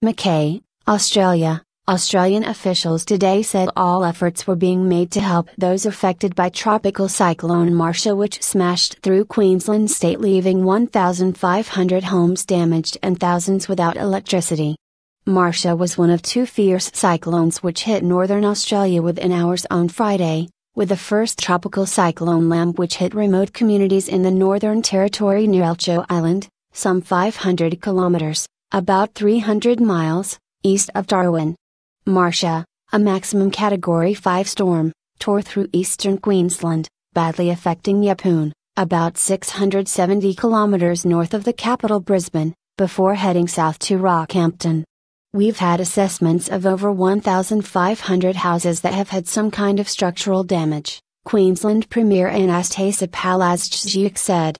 Mackay, Australia, Australian officials today said all efforts were being made to help those affected by tropical cyclone Marsha which smashed through Queensland state leaving 1,500 homes damaged and thousands without electricity. Marsha was one of two fierce cyclones which hit northern Australia within hours on Friday, with the first tropical cyclone Lamb, which hit remote communities in the Northern Territory near Elcho Island, some 500 kilometers about 300 miles, east of Darwin. Marcia, a maximum Category 5 storm, tore through eastern Queensland, badly affecting Yappoon, about 670 kilometers north of the capital Brisbane, before heading south to Rockhampton. We've had assessments of over 1,500 houses that have had some kind of structural damage, Queensland Premier Anastasia Palaszczuk said.